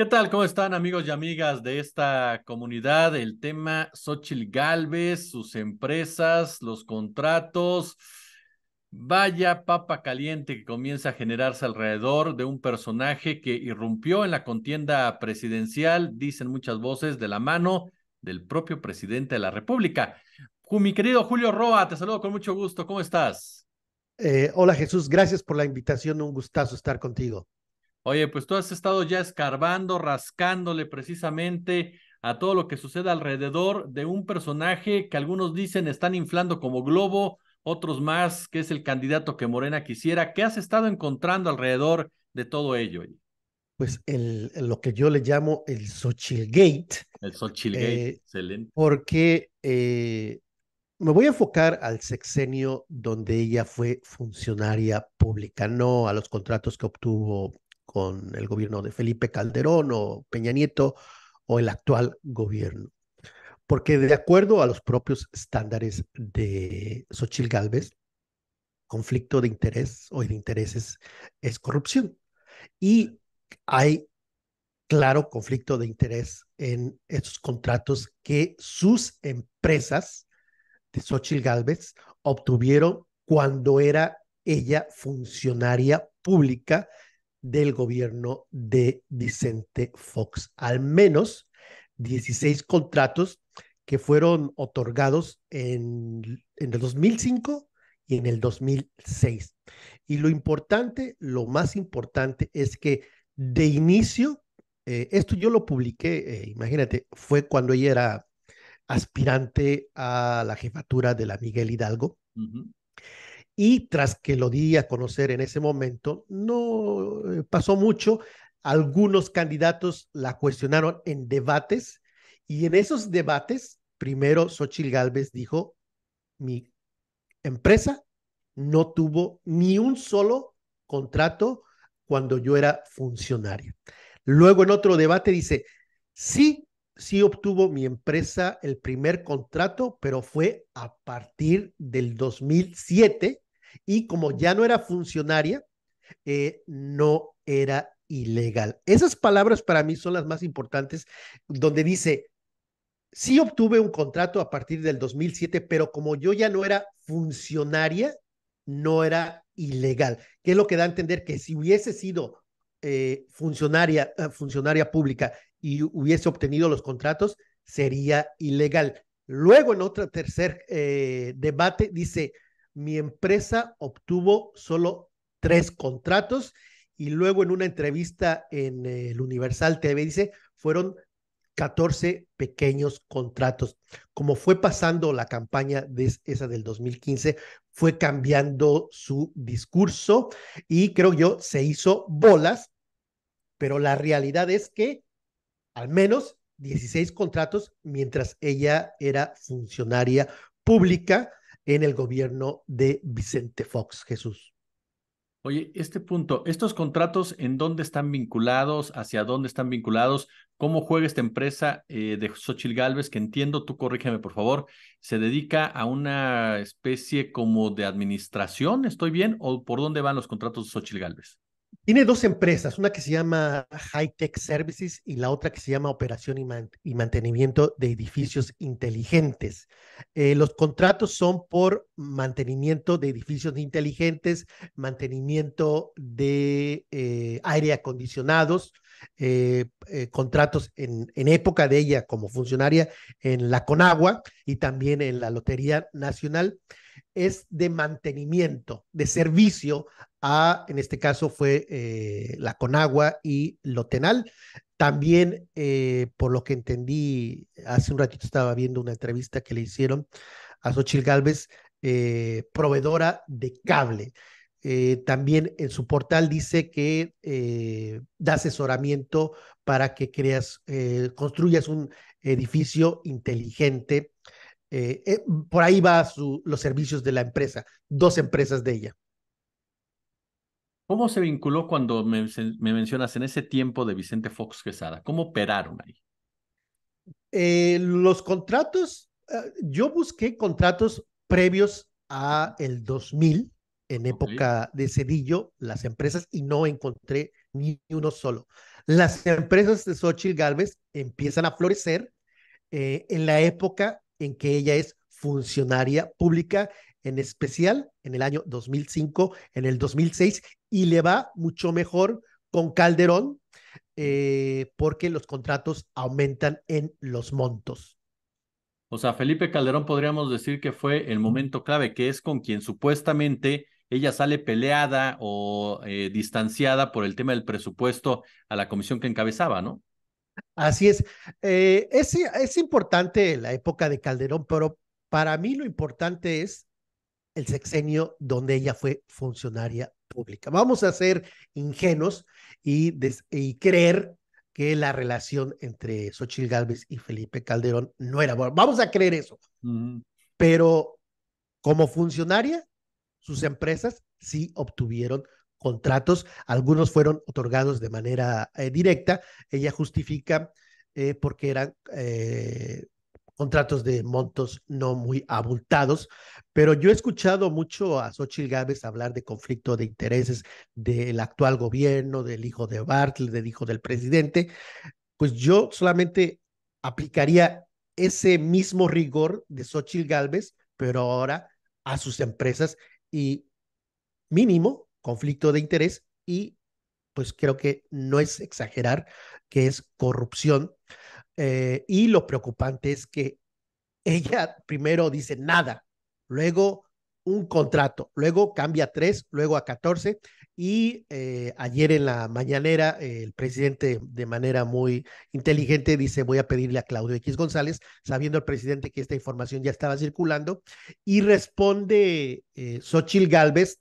¿Qué tal? ¿Cómo están amigos y amigas de esta comunidad? El tema Xochil Galvez, sus empresas, los contratos. Vaya papa caliente que comienza a generarse alrededor de un personaje que irrumpió en la contienda presidencial, dicen muchas voces, de la mano del propio presidente de la República. Mi querido Julio Roa, te saludo con mucho gusto. ¿Cómo estás? Eh, hola Jesús, gracias por la invitación. Un gustazo estar contigo. Oye, pues tú has estado ya escarbando, rascándole precisamente a todo lo que sucede alrededor de un personaje que algunos dicen están inflando como globo, otros más que es el candidato que Morena quisiera. ¿Qué has estado encontrando alrededor de todo ello? Pues el, lo que yo le llamo el Gate. El Xochilgate, eh, excelente. Porque eh, me voy a enfocar al sexenio donde ella fue funcionaria pública, no a los contratos que obtuvo con el gobierno de Felipe Calderón o Peña Nieto o el actual gobierno. Porque de acuerdo a los propios estándares de Sochil Galvez conflicto de interés o de intereses es corrupción. Y hay claro conflicto de interés en estos contratos que sus empresas de Xochitl Galvez obtuvieron cuando era ella funcionaria pública del gobierno de Vicente Fox. Al menos 16 contratos que fueron otorgados en, el 2005 y en el 2006. Y lo importante, lo más importante es que de inicio, eh, esto yo lo publiqué, eh, imagínate, fue cuando ella era aspirante a la jefatura de la Miguel Hidalgo y tras que lo di a conocer en ese momento, no eh, pasó mucho. Algunos candidatos la cuestionaron en debates y en esos debates, primero Xochitl Gálvez dijo, mi empresa no tuvo ni un solo contrato cuando yo era funcionaria. Luego en otro debate dice, sí, sí obtuvo mi empresa el primer contrato, pero fue a partir del 2007 y como ya no era funcionaria, eh, no era ilegal. Esas palabras para mí son las más importantes, donde dice, sí obtuve un contrato a partir del 2007, pero como yo ya no era funcionaria, no era ilegal, qué es lo que da a entender que si hubiese sido eh, funcionaria, eh, funcionaria pública y hubiese obtenido los contratos, sería ilegal. Luego en otro tercer debate dice, mi empresa obtuvo solo tres contratos y luego en una entrevista en eh, el Universal TV dice, fueron 14 pequeños contratos. Como fue pasando la campaña de esa del 2015, fue cambiando su discurso y creo yo se hizo bolas, pero la realidad es que al menos 16 contratos mientras ella era funcionaria pública en el gobierno de Vicente Fox, Jesús. Oye, este punto, ¿estos contratos en dónde están vinculados? ¿Hacia dónde están vinculados? ¿Cómo juega esta empresa eh, de Xochil Galvez? Que entiendo, tú corrígeme por favor, ¿se dedica a una especie como de administración? ¿Estoy bien? ¿O por dónde van los contratos de Xochil Galvez? Tiene dos empresas, una que se llama High Tech Services y la otra que se llama Operación y, Mantenimiento de Edificios Inteligentes. Eh, los contratos son por mantenimiento de edificios inteligentes, mantenimiento de eh, aire acondicionados, eh, contratos en época de ella como funcionaria en la Conagua y también en la Lotería Nacional es de mantenimiento, de servicio a, en este caso fue eh, la Conagua y Lotenal. También, eh, por lo que entendí, hace un ratito estaba viendo una entrevista que le hicieron a Xochil Gálvez, eh, proveedora de cable. también en su portal dice que da asesoramiento para que creas, construyas un edificio inteligente eh, eh, por ahí va los servicios de la empresa, dos empresas de ella. ¿Cómo se vinculó cuando me, mencionas en ese tiempo de Vicente Fox Quesada? ¿Cómo operaron ahí? Eh, los contratos, ah, yo busqué contratos previos a el 2000, en época de Cedillo, las empresas, y no encontré ni uno solo. Las empresas de Xochitl Galvez empiezan a florecer en la época en que ella es funcionaria pública, en especial en el año 2005, en el 2006, y le va mucho mejor con Calderón eh, porque los contratos aumentan en los montos. O sea, Felipe Calderón podríamos decir que fue el momento clave, que es con quien supuestamente ella sale peleada o eh, distanciada por el tema del presupuesto a la comisión que encabezaba, ¿no? Así eh, es. es. importante la época de Calderón, pero para mí lo importante es el sexenio donde ella fue funcionaria pública. Vamos a ser ingenuos y, creer que la relación entre Xochitl Gálvez y Felipe Calderón no era buena. Vamos a creer eso. Pero como funcionaria, sus empresas sí obtuvieron contratos, algunos fueron otorgados de manera eh, directa. Ella justifica eh, porque eran eh, contratos de montos no muy abultados, pero yo he escuchado mucho a Xochitl Gávez hablar de conflicto de intereses del actual gobierno, del hijo de Bartle, del hijo del presidente. Pues yo solamente aplicaría ese mismo rigor de Xochitl Gálvez, pero ahora a sus empresas y mínimo conflicto de interés y pues creo que no es exagerar que es corrupción. Eh, y lo preocupante es que ella primero dice nada, luego un contrato, luego cambia a tres, luego a catorce y eh, ayer en la mañanera el presidente de manera muy inteligente dice voy a pedirle a Claudio X González, sabiendo el presidente que esta información ya estaba circulando y responde eh, Xochil Gálvez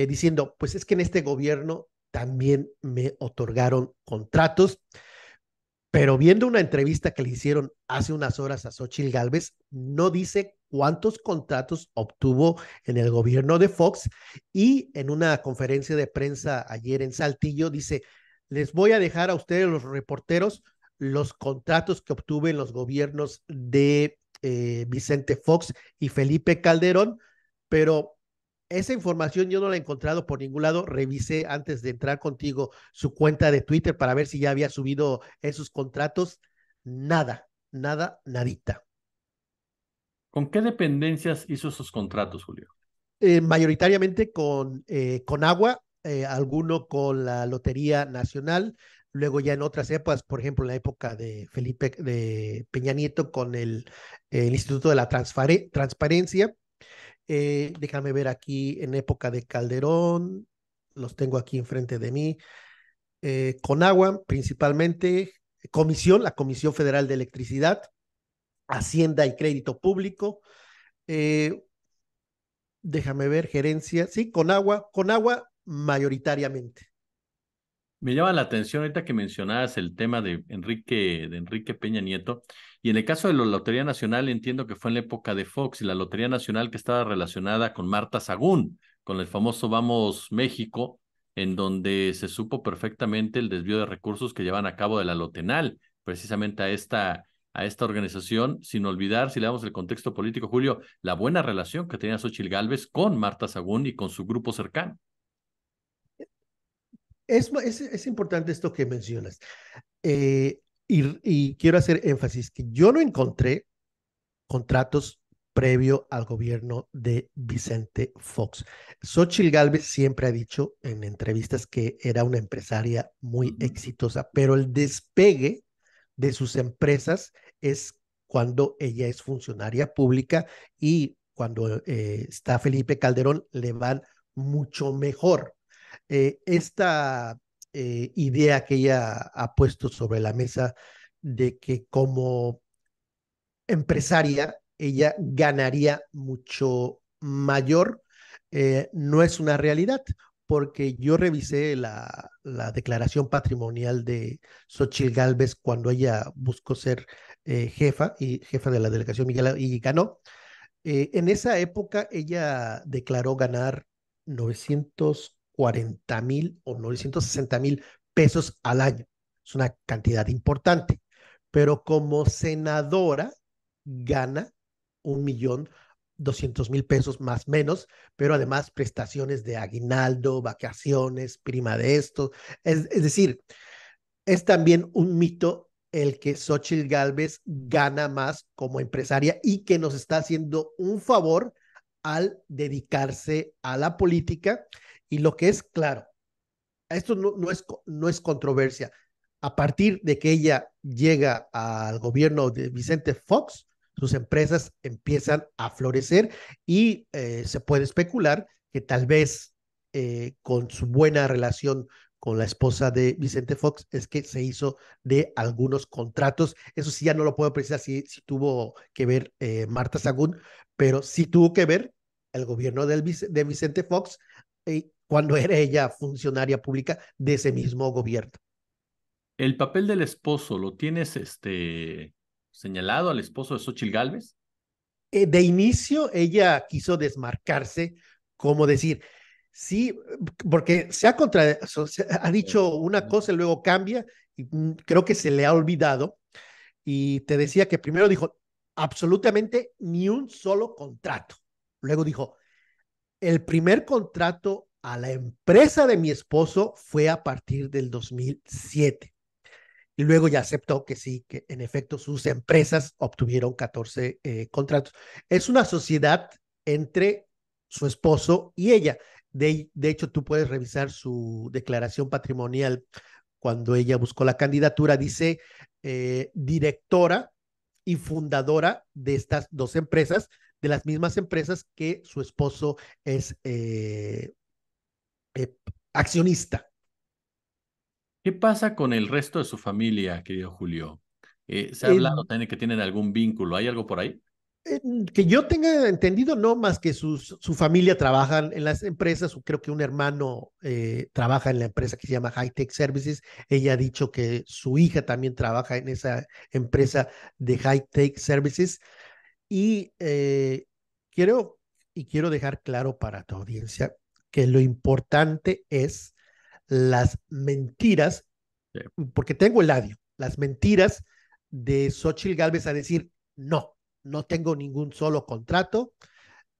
eh, diciendo, pues es que en este gobierno también me otorgaron contratos, pero viendo una entrevista que le hicieron hace unas horas a Xochitl Galvez, no dice cuántos contratos obtuvo en el gobierno de Fox y en una conferencia de prensa ayer en Saltillo dice, les voy a dejar a ustedes los reporteros los contratos que obtuve en los gobiernos de eh, Vicente Fox y Felipe Calderón, pero esa información yo no la he encontrado por ningún lado. Revisé antes de entrar contigo su cuenta de Twitter para ver si ya había subido esos contratos. Nada, nada, nadita. ¿Con qué dependencias hizo esos contratos, Julio? Eh, mayoritariamente con, eh, agua, eh, alguno con la Lotería Nacional, luego ya en otras épocas, por ejemplo, en la época de Felipe de Peña Nieto con el, Instituto de la Transparencia, eh, déjame ver aquí en época de Calderón, los tengo aquí enfrente de mí. Eh, con agua principalmente, Comisión, la Comisión Federal de Electricidad, Hacienda y Crédito Público. Eh, déjame ver, gerencia, sí, con agua, con agua mayoritariamente. Me llama la atención ahorita que mencionabas el tema de Enrique, de Enrique Peña Nieto, y en el caso de la Lotería Nacional entiendo que fue en la época de Fox y la Lotería Nacional que estaba relacionada con Marta Sagún, con el famoso Vamos México, en donde se supo perfectamente el desvío de recursos que llevan a cabo de la Lotenal, precisamente a esta, a esta organización, sin olvidar, si le damos el contexto político, Julio, la buena relación que tenía Xochil Gálvez con Marta Sagún y con su grupo cercano. Es, importante esto que mencionas. Eh, y, quiero hacer énfasis que yo no encontré contratos previo al gobierno de Vicente Fox. Xochitl Galvez siempre ha dicho en entrevistas que era una empresaria muy exitosa, pero el despegue de sus empresas es cuando ella es funcionaria pública y cuando eh, está Felipe Calderón le van mucho mejor. Eh, esta eh, idea que ella ha puesto sobre la mesa de que como empresaria ella ganaría mucho mayor, eh, no es una realidad, porque yo revisé la, declaración patrimonial de Xochitl Galvez cuando ella buscó ser jefa y jefa de la delegación Miguel y ganó. en esa época ella declaró ganar 900 40 mil o 960 mil pesos al año. Es una cantidad importante, pero como senadora gana un millón doscientos mil pesos más menos, pero además prestaciones de aguinaldo, vacaciones, prima de esto. Es, decir, es también un mito el que Xochitl Galvez gana más como empresaria y que nos está haciendo un favor al dedicarse a la política. Y lo que es claro, esto no, es, no es controversia. A partir de que ella llega al gobierno de Vicente Fox, sus empresas empiezan a florecer y eh, se puede especular que tal vez eh, con su buena relación con la esposa de Vicente Fox es que se hizo de algunos contratos. Eso sí, ya no lo puedo precisar si, si tuvo que ver eh, Marta Sagún, pero sí tuvo que ver el gobierno de Vicente Fox cuando era ella funcionaria pública de ese mismo gobierno. ¿El papel del esposo lo tienes este, señalado al esposo de Xochitl Gálvez? Eh, de inicio, ella quiso desmarcarse, como decir, sí, porque se ha, contra, ha dicho una cosa y luego cambia, creo que se le ha olvidado. Y te decía que primero dijo, absolutamente ni un solo contrato. Luego dijo, el primer contrato a la empresa de mi esposo fue a partir del 2007. Y luego ya aceptó que sí, que en efecto sus empresas obtuvieron 14 eh, contratos. Es una sociedad entre su esposo y ella. De, hecho, tú puedes revisar su declaración patrimonial cuando ella buscó la candidatura. Dice eh, directora y fundadora de estas dos empresas de las mismas empresas que su esposo es eh, eh, accionista. ¿Qué pasa con el resto de su familia, querido Julio? Eh, ¿Se ha hablado también que tienen algún vínculo? ¿Hay algo por ahí? que yo tenga entendido, no más que sus, su familia trabajan en las empresas, creo que un hermano trabaja en la empresa que se llama High Tech Services, ella ha dicho que su hija también trabaja en esa empresa de High Tech Services, y quiero, eh, y quiero dejar claro para tu audiencia que lo importante es las mentiras, porque tengo el audio las mentiras de Xochitl Galvez a decir, no, no tengo ningún solo contrato,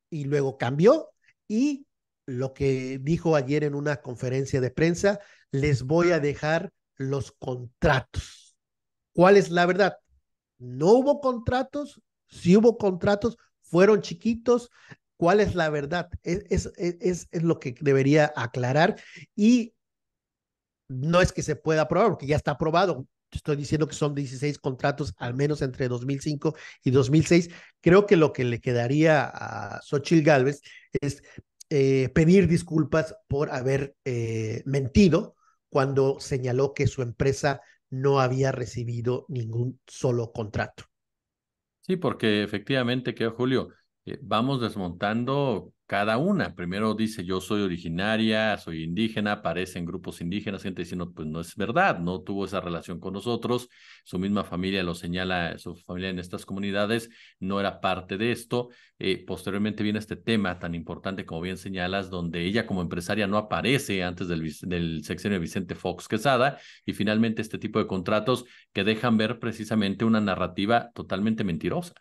y luego cambió, y lo que dijo ayer en una conferencia de prensa, les voy a dejar los contratos. ¿Cuál es la verdad? No hubo contratos, si hubo contratos, fueron chiquitos, cuál es la verdad. Es, es, lo que debería aclarar y no es que se pueda aprobar, porque ya está aprobado. Estoy diciendo que son 16 contratos, al menos entre 2005 y 2006. Creo que lo que le quedaría a Xochitl Gálvez es eh, pedir disculpas por haber eh, mentido cuando señaló que su empresa no había recibido ningún solo contrato. Sí, porque efectivamente, que Julio, eh, vamos desmontando cada una. Primero dice yo soy originaria, soy indígena, aparecen grupos indígenas, gente diciendo pues no es verdad, no tuvo esa relación con nosotros, su misma familia lo señala, su familia en estas comunidades no era parte de esto. Eh, posteriormente viene este tema tan importante como bien señalas, donde ella como empresaria no aparece antes del, del sexenio de Vicente Fox Quesada y finalmente este tipo de contratos que dejan ver precisamente una narrativa totalmente mentirosa.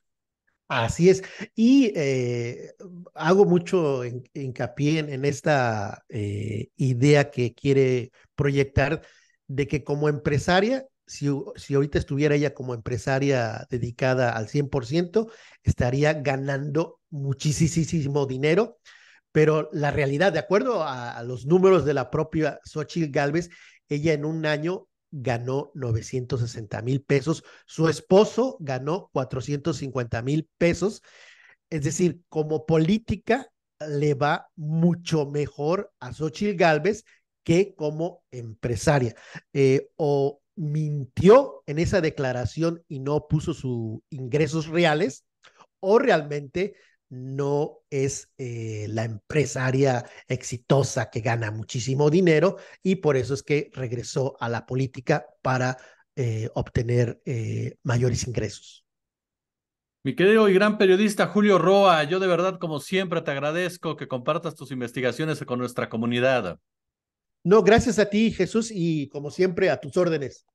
Así es. Y eh, hago mucho hincapié en, esta eh, idea que quiere proyectar de que como empresaria, si, si ahorita estuviera ella como empresaria dedicada al 100%, estaría ganando muchísimo dinero. Pero la realidad, de acuerdo a, a los números de la propia Xochitl Galvez, ella en un año ganó 960 mil pesos, su esposo ganó 450 mil pesos. Es decir, como política le va mucho mejor a Xochitl Galvez que como empresaria. Eh, o mintió en esa declaración y no puso sus ingresos reales, o realmente no es eh, la empresaria exitosa que gana muchísimo dinero y por eso es que regresó a la política para eh, obtener eh, mayores ingresos. Mi querido y gran periodista Julio Roa, yo de verdad como siempre te agradezco que compartas tus investigaciones con nuestra comunidad. No, gracias a ti Jesús y como siempre a tus órdenes.